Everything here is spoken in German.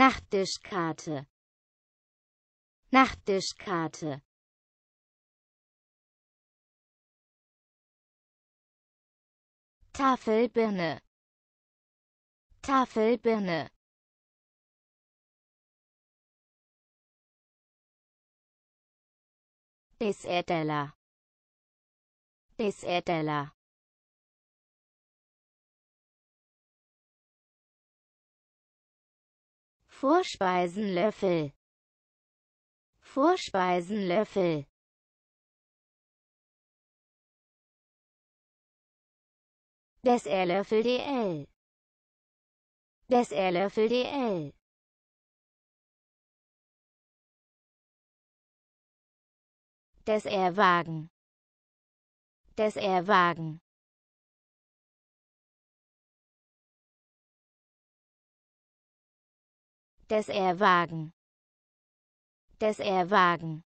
Nachttischkarte Nachttischkarte Tafelbirne Tafelbirne Deserteller Deserteller Vorspeisenlöffel Vorspeisenlöffel Des Erlöffel DL Des Erlöffel DL Des Erwagen Des Erwagen des er wagen. des er wagen.